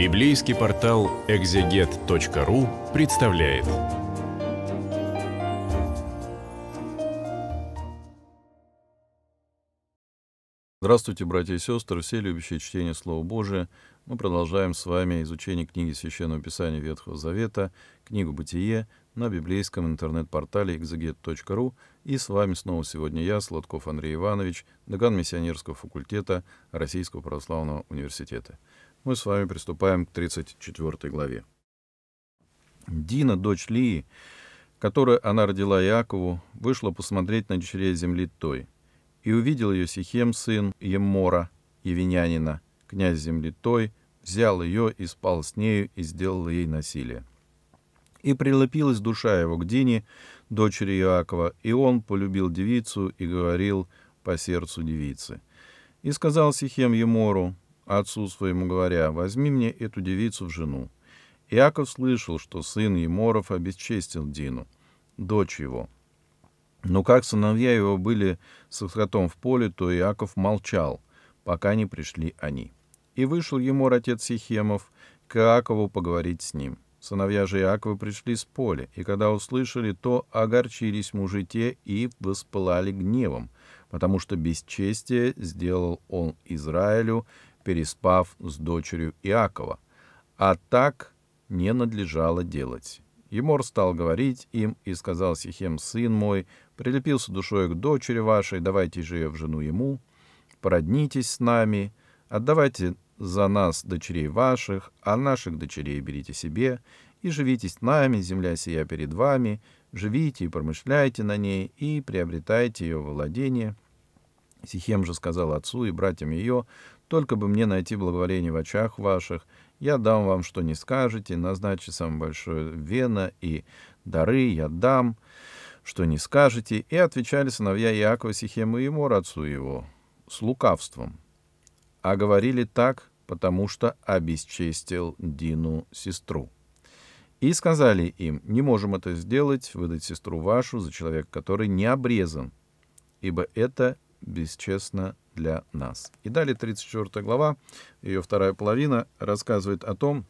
Библейский портал экзегет.ру представляет. Здравствуйте, братья и сестры, все любящие чтение Слова Божия. Мы продолжаем с вами изучение книги Священного Писания Ветхого Завета, книгу «Бытие» на библейском интернет-портале exeget.ru. И с вами снова сегодня я, Сладков Андрей Иванович, декан миссионерского факультета Российского православного университета – мы с вами приступаем к 34 главе. Дина, дочь Лии, которую она родила Иакову, вышла посмотреть на дочерей земли той, и увидел ее Сихем, сын Емора, Евинянина, князь земли той, взял ее и спал с нею и сделал ей насилие. И прилепилась душа его к Дине, дочери Иакова, и он полюбил девицу и говорил по сердцу девицы. И сказал Сихем Емору, отцу своему говоря, «Возьми мне эту девицу в жену». Иаков слышал, что сын Еморов обесчестил Дину, дочь его. Но как сыновья его были с скотом в поле, то Иаков молчал, пока не пришли они. И вышел Емор, отец Сихемов, к Иакову поговорить с ним. Сыновья же Иакова пришли с поля, и когда услышали, то огорчились мужи те и воспылали гневом, потому что бесчестие сделал он Израилю, переспав с дочерью Иакова. А так не надлежало делать. Емор стал говорить им, и сказал Сихем, «Сын мой, прилепился душой к дочери вашей, давайте же ее в жену ему, породнитесь с нами, отдавайте за нас дочерей ваших, а наших дочерей берите себе, и живите с нами, земля сия перед вами, живите и промышляйте на ней, и приобретайте ее владение». Сихем же сказал отцу и братьям ее, только бы мне найти благоволение в очах ваших, я дам вам, что не скажете, назначу самое большое вена и дары я дам, что не скажете». И отвечали сыновья Иакова Сихему и Мор, отцу его, с лукавством. А говорили так, потому что обесчестил Дину сестру. И сказали им, не можем это сделать, выдать сестру вашу за человека, который не обрезан, ибо это бесчестно для нас. И далее 34 глава, ее вторая половина, рассказывает о том,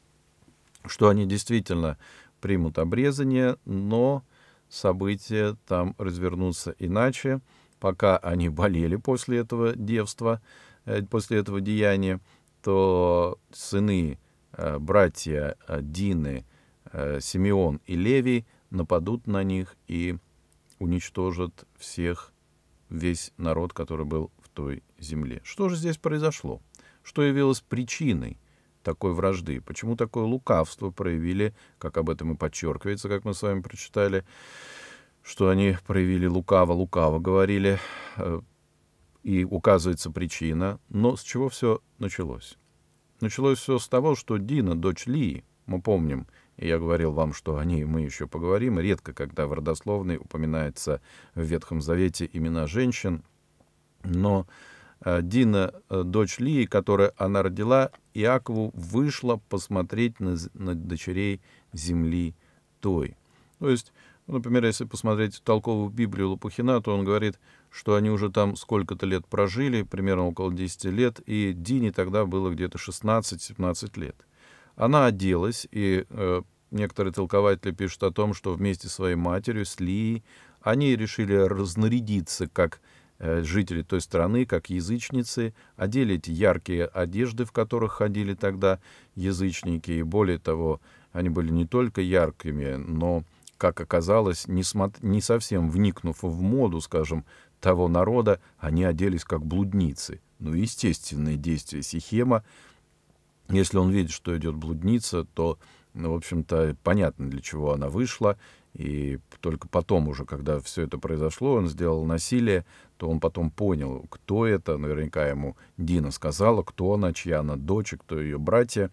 что они действительно примут обрезание, но события там развернутся иначе. Пока они болели после этого девства, э, после этого деяния, то сыны, э, братья э, Дины, Симеон и Левий нападут на них и уничтожат всех, весь народ, который был в той земле. Что же здесь произошло? Что явилось причиной такой вражды? Почему такое лукавство проявили, как об этом и подчеркивается, как мы с вами прочитали, что они проявили лукаво-лукаво, говорили, э, и указывается причина. Но с чего все началось? Началось все с того, что Дина, дочь Лии, мы помним, и я говорил вам, что о ней мы еще поговорим. Редко, когда в родословной упоминается в Ветхом Завете имена женщин, но Э, Дина, э, дочь Лии, которую она родила, Иакову вышла посмотреть на, на дочерей земли той. То есть, например, если посмотреть толковую Библию Лопухина, то он говорит, что они уже там сколько-то лет прожили, примерно около 10 лет, и Дине тогда было где-то 16-17 лет. Она оделась, и э, некоторые толкователи пишут о том, что вместе с своей матерью, с Лией, они решили разнарядиться, как Э, жители той страны, как язычницы, одели эти яркие одежды, в которых ходили тогда язычники, и более того, они были не только яркими, но, как оказалось, не, смот... не совсем вникнув в моду, скажем, того народа, они оделись как блудницы. Ну, естественное действие Сихема, если он видит, что идет блудница, то, ну, в общем-то, понятно, для чего она вышла, и только потом уже, когда все это произошло, он сделал насилие, то он потом понял, кто это. Наверняка ему Дина сказала, кто она, чья она дочь, кто ее братья.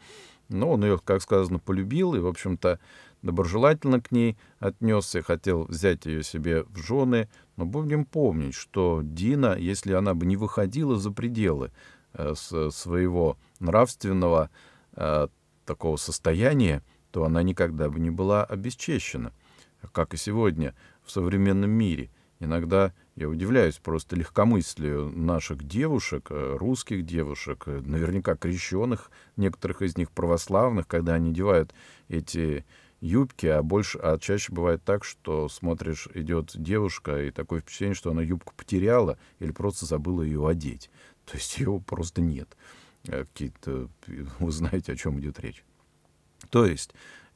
Но он ее, как сказано, полюбил и, в общем-то, доброжелательно к ней отнесся, хотел взять ее себе в жены. Но будем помнить, что Дина, если она бы не выходила за пределы э, своего нравственного э, такого состояния, то она никогда бы не была обесчещена как и сегодня в современном мире. Иногда я удивляюсь просто легкомыслию наших девушек, э, русских девушек, э, наверняка крещенных, некоторых из них православных, когда они девают эти юбки, а больше, а чаще бывает так, что смотришь, идет девушка, и такое впечатление, что она юбку потеряла или просто забыла ее одеть. То есть его просто нет. Э, какие-то, вы знаете, о чем идет речь. То есть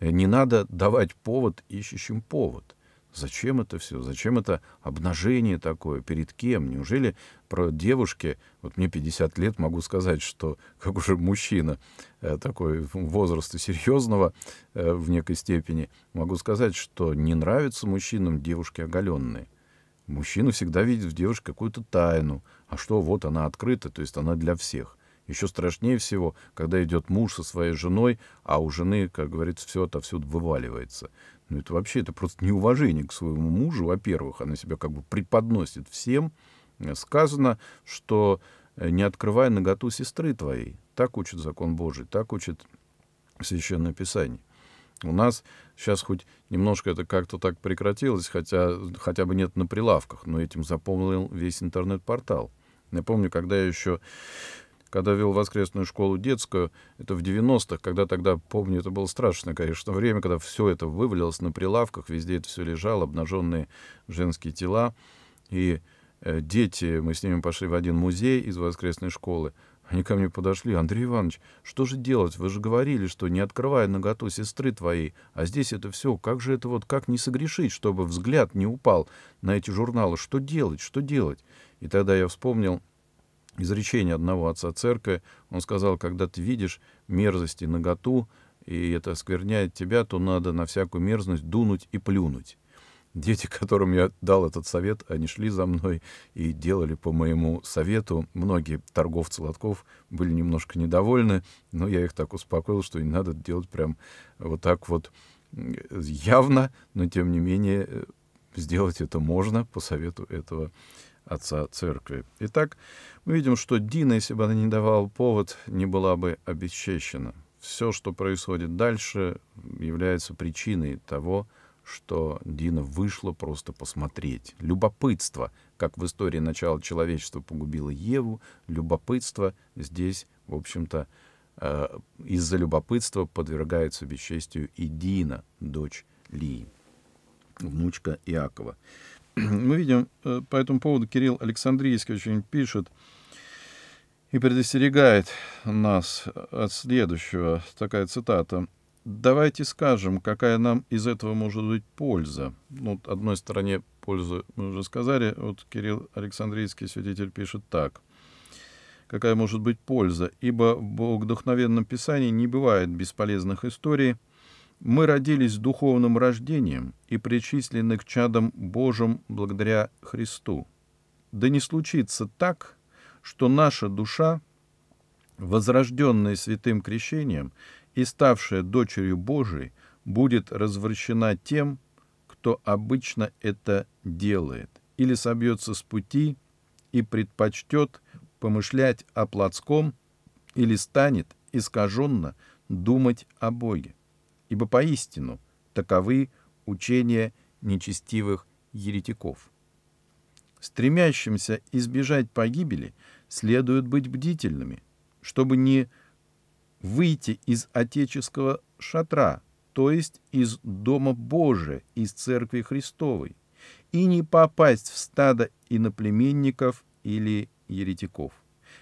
не надо давать повод ищущим повод. Зачем это все? Зачем это обнажение такое? Перед кем? Неужели про девушки, вот мне 50 лет, могу сказать, что как уже мужчина э, такой возраста серьезного э, в некой степени, могу сказать, что не нравятся мужчинам девушки оголенные. Мужчина всегда видит в девушке какую-то тайну. А что, вот она открыта, то есть она для всех. Еще страшнее всего, когда идет муж со своей женой, а у жены, как говорится, все отовсюду вываливается. Ну это вообще, это просто неуважение к своему мужу, во-первых. Она себя как бы преподносит всем. Э, сказано, что э, не открывай наготу сестры твоей. Так учит закон Божий, так учит Священное Писание. У нас сейчас хоть немножко это как-то так прекратилось, хотя хотя бы нет на прилавках, но этим запомнил весь интернет-портал. Я помню, когда я еще когда вел воскресную школу детскую, это в 90-х, когда тогда, помню, это было страшное, конечно, время, когда все это вывалилось на прилавках, везде это все лежало, обнаженные женские тела. И э, дети, мы с ними пошли в один музей из воскресной школы, они ко мне подошли. Андрей Иванович, что же делать? Вы же говорили, что не открывая наготу сестры твоей. А здесь это все. Как же это вот, как не согрешить, чтобы взгляд не упал на эти журналы? Что делать? Что делать? И тогда я вспомнил изречение одного отца церкви. Он сказал, когда ты видишь мерзость и наготу, и это оскверняет тебя, то надо на всякую мерзость дунуть и плюнуть. Дети, которым я дал этот совет, они шли за мной и делали по моему совету. Многие торговцы лотков были немножко недовольны, но я их так успокоил, что не надо делать прям вот так вот э, явно, но тем не менее э, сделать это можно по совету этого отца церкви. Итак, мы видим, что Дина, если бы она не давала повод, не была бы обесчещена. Все, что происходит дальше, является причиной того, что Дина вышла просто посмотреть. Любопытство, как в истории начала человечества погубило Еву, любопытство здесь, в общем-то, э, из-за любопытства подвергается бесчестию и Дина, дочь Лии, внучка Иакова. Мы видим э, по этому поводу Кирилл Александрийский очень пишет и предостерегает нас э, от следующего. Такая цитата. «Давайте скажем, какая нам из этого может быть польза». Ну, вот одной стороне пользы мы уже сказали. Вот Кирилл Александрийский святитель пишет так. «Какая может быть польза? Ибо в вдохновенном писании не бывает бесполезных историй, мы родились духовным рождением и причислены к чадам Божьим благодаря Христу. Да не случится так, что наша душа, возрожденная святым крещением и ставшая дочерью Божией, будет развращена тем, кто обычно это делает, или собьется с пути и предпочтет помышлять о плотском, или станет искаженно думать о Боге ибо поистину таковы учения нечестивых еретиков. Стремящимся избежать погибели следует быть бдительными, чтобы не выйти из отеческого шатра, то есть из Дома Божия, из Церкви Христовой, и не попасть в стадо иноплеменников или еретиков.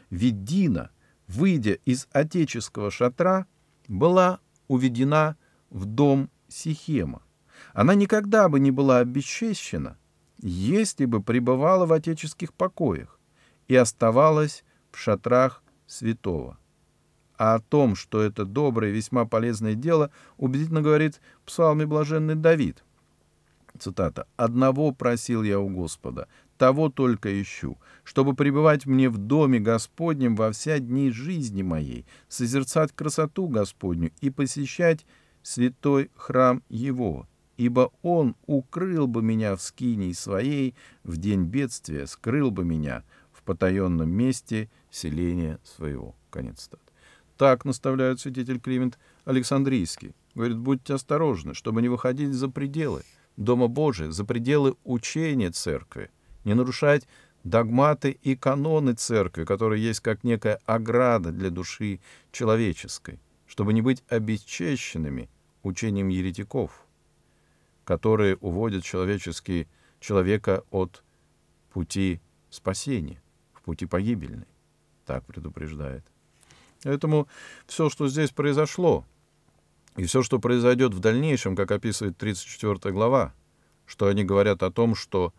Ведь Дина, выйдя из отеческого шатра, была уведена в в дом Сихема. Она никогда бы не была обесчещена, если бы пребывала в отеческих покоях и оставалась в шатрах святого. А о том, что это доброе и весьма полезное дело, убедительно говорит псалме блаженный Давид. Цитата. «Одного просил я у Господа, того только ищу, чтобы пребывать мне в доме Господнем во все дни жизни моей, созерцать красоту Господню и посещать святой храм его, ибо он укрыл бы меня в скинии своей в день бедствия, скрыл бы меня в потаенном месте селения своего». Конец цитаты. Так наставляет святитель Климент Александрийский. Говорит, будьте осторожны, чтобы не выходить за пределы Дома Божия, за пределы учения церкви, не нарушать догматы и каноны церкви, которые есть как некая ограда для души человеческой, чтобы не быть обесчещенными учением еретиков, которые уводят человеческий, человека от пути спасения, в пути погибельный. Так предупреждает. Поэтому все, что здесь произошло, и все, что произойдет в дальнейшем, как описывает 34 глава, что они говорят о том, что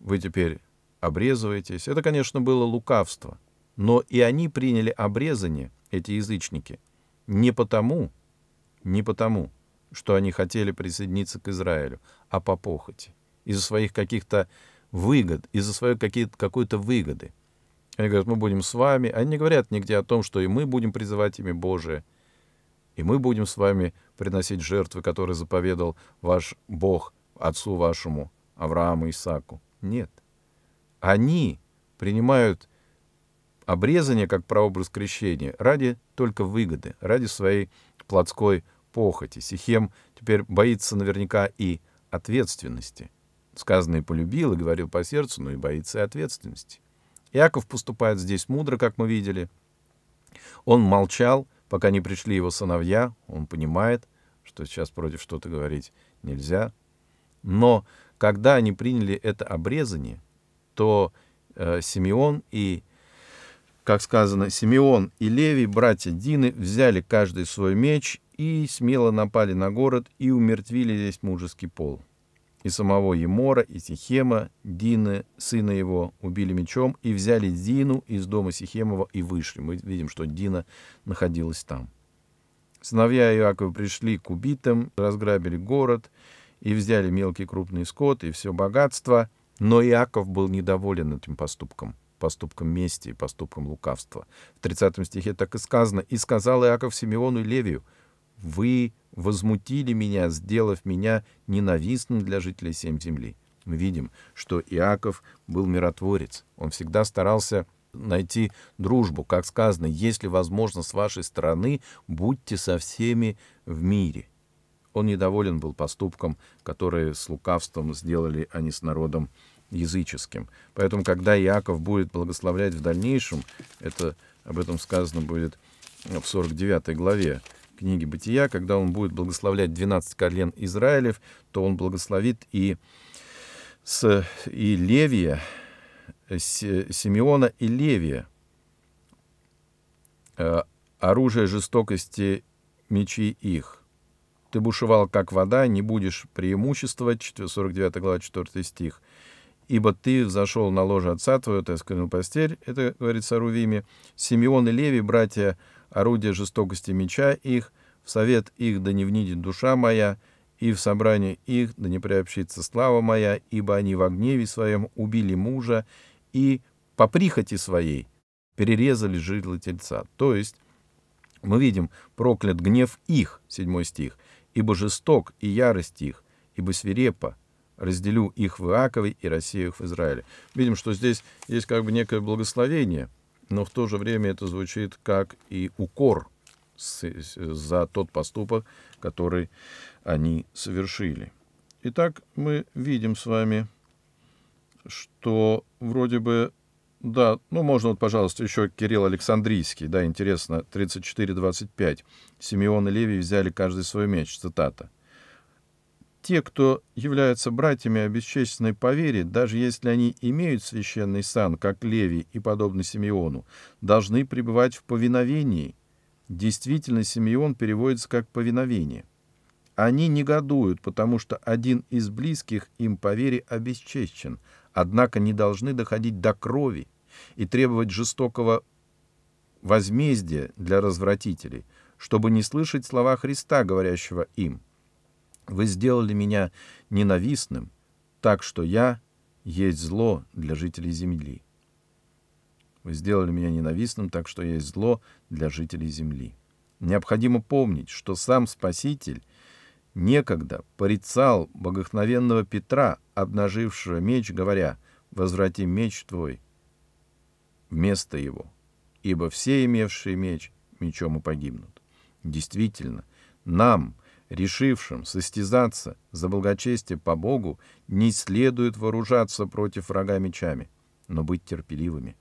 вы теперь обрезываетесь, это, конечно, было лукавство. Но и они приняли обрезание, эти язычники, не потому, не потому, что они хотели присоединиться к Израилю, а по похоти, из-за своих каких-то выгод, из-за своей какой-то выгоды. Они говорят, мы будем с вами. Они не говорят нигде о том, что и мы будем призывать имя Божие, и мы будем с вами приносить жертвы, которые заповедал ваш Бог отцу вашему, Аврааму Исаку. Нет. Они принимают обрезание как прообраз крещения ради только выгоды, ради своей плотской похоти. Сихем теперь боится наверняка и ответственности. Сказанное полюбил и говорил по сердцу, но и боится и ответственности. Иаков поступает здесь мудро, как мы видели. Он молчал, пока не пришли его сыновья. Он понимает, что сейчас против что-то говорить нельзя. Но когда они приняли это обрезание, то э, Симеон и как сказано, Симеон и Левий, братья Дины, взяли каждый свой меч и смело напали на город и умертвили здесь мужеский пол. И самого Емора, и Сихема, Дины, сына его, убили мечом и взяли Дину из дома Сихемова и вышли. Мы видим, что Дина находилась там. Сыновья Иакова пришли к убитым, разграбили город и взяли мелкий крупный скот и все богатство, но Иаков был недоволен этим поступком – поступком мести и поступком лукавства. В 30 стихе так и сказано. «И сказал Иаков Симеону и Левию, «Вы возмутили меня, сделав меня ненавистным для жителей семь земли». Мы видим, что Иаков был миротворец. Он всегда старался найти дружбу. Как сказано, если возможно с вашей стороны, будьте со всеми в мире. Он недоволен был поступком, который с лукавством сделали они с народом языческим. Поэтому, когда Иаков будет благословлять в дальнейшем, это об этом сказано будет в 49 главе книги Бытия, когда он будет благословлять 12 колен Израилев, то он благословит и, с, и Левия, с, Симеона и Левия. Э, оружие жестокости мечи их. Ты бушевал, как вода, не будешь преимуществовать. 49 глава, 4 стих ибо ты взошел на ложе отца твоего, ты скрыл постель, это говорится о Рувиме. Симеон и Леви, братья, орудие жестокости меча их, в совет их да не внидит душа моя, и в собрании их да не приобщится слава моя, ибо они во гневе своем убили мужа и по прихоти своей перерезали житлы тельца. То есть мы видим проклят гнев их, седьмой стих, ибо жесток и ярость их, ибо свирепо, разделю их в Иакове и Россию их в Израиле. Видим, что здесь есть как бы некое благословение, но в то же время это звучит как и укор за тот поступок, который они совершили. Итак, мы видим с вами, что вроде бы, да, ну можно вот, пожалуйста, еще Кирилл Александрийский, да, интересно, 34-25. Симеон и Левий взяли каждый свой меч, цитата те, кто являются братьями обесчестенной по вере, даже если они имеют священный сан, как Леви и подобно Симеону, должны пребывать в повиновении. Действительно, Симеон переводится как «повиновение». Они негодуют, потому что один из близких им по вере обесчещен, однако не должны доходить до крови и требовать жестокого возмездия для развратителей, чтобы не слышать слова Христа, говорящего им – вы сделали меня ненавистным, так что я есть зло для жителей земли. Вы сделали меня ненавистным, так что я есть зло для жителей земли. Необходимо помнить, что сам Спаситель некогда порицал богохновенного Петра, обнажившего меч, говоря, «Возврати меч твой вместо его, ибо все имевшие меч мечом и погибнут». Действительно, нам – решившим состязаться за благочестие по Богу, не следует вооружаться против врага мечами, но быть терпеливыми.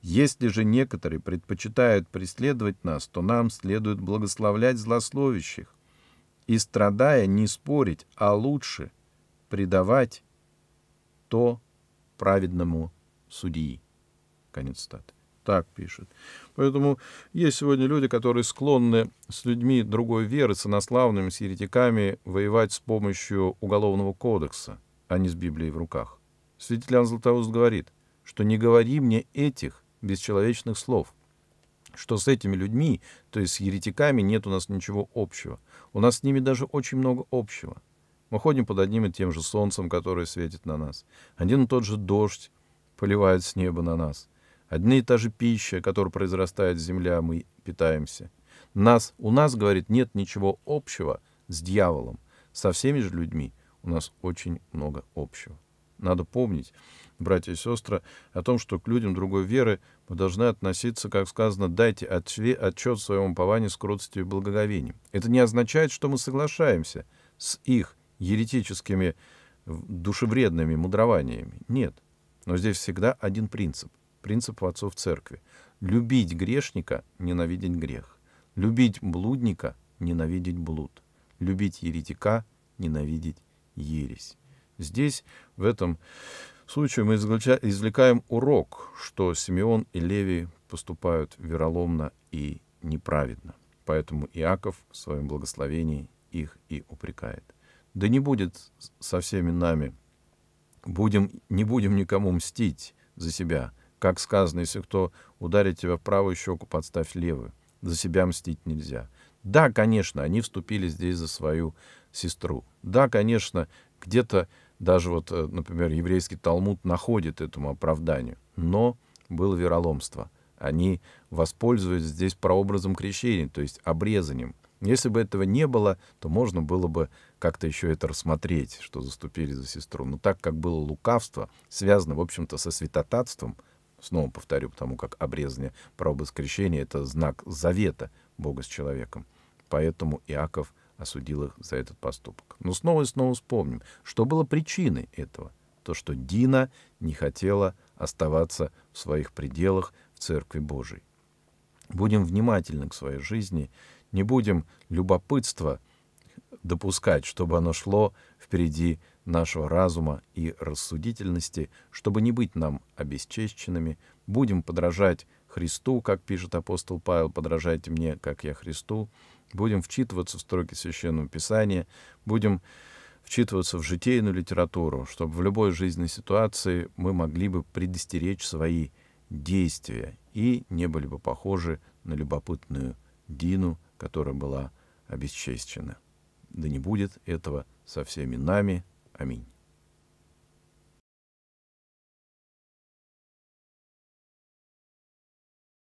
Если же некоторые предпочитают преследовать нас, то нам следует благословлять злословящих и, страдая, не спорить, а лучше предавать то праведному судьи. Конец статы так пишет. Поэтому есть сегодня люди, которые склонны с людьми другой веры, с инославными, с еретиками воевать с помощью Уголовного кодекса, а не с Библией в руках. Святитель Иоанн Златоуст говорит, что не говори мне этих бесчеловечных слов, что с этими людьми, то есть с еретиками, нет у нас ничего общего. У нас с ними даже очень много общего. Мы ходим под одним и тем же солнцем, которое светит на нас. Один и тот же дождь поливает с неба на нас. Одна и та же пища, которой произрастает земля, мы питаемся. Нас, у нас, говорит, нет ничего общего с дьяволом. Со всеми же людьми у нас очень много общего. Надо помнить, братья и сестры, о том, что к людям другой веры мы должны относиться, как сказано, дайте отчет своему пованию с кротостью и благоговением. Это не означает, что мы соглашаемся с их еретическими душевредными мудрованиями. Нет. Но здесь всегда один принцип принципу отцов церкви. Любить грешника, ненавидеть грех. Любить блудника, ненавидеть блуд. Любить еретика, ненавидеть ересь. Здесь, в этом случае, мы извлекаем урок, что Симеон и Леви поступают вероломно и неправедно. Поэтому Иаков в своем благословении их и упрекает. Да не будет со всеми нами, будем, не будем никому мстить за себя, как сказано, если кто ударит тебя в правую щеку, подставь левую. За себя мстить нельзя. Да, конечно, они вступили здесь за свою сестру. Да, конечно, где-то даже вот, э, например, еврейский Талмуд находит этому оправданию. Но было вероломство. Они воспользовались здесь прообразом крещения, то есть обрезанием. Если бы этого не было, то можно было бы как-то еще это рассмотреть, что заступили за сестру. Но так как было лукавство, связано, в общем-то, со святотатством, Снова повторю, потому как обрезание прообраз скрещения — это знак завета Бога с человеком. Поэтому Иаков осудил их за этот поступок. Но снова и снова вспомним, что было причиной этого. То, что Дина не хотела оставаться в своих пределах в Церкви Божией. Будем внимательны к своей жизни, не будем любопытства допускать, чтобы оно шло впереди нашего разума и рассудительности, чтобы не быть нам обесчещенными, будем подражать Христу, как пишет апостол Павел, подражайте мне, как я Христу, будем вчитываться в строки Священного Писания, будем вчитываться в житейную литературу, чтобы в любой жизненной ситуации мы могли бы предостеречь свои действия и не были бы похожи на любопытную Дину, которая была обесчещена. Да не будет этого со всеми нами, a mim.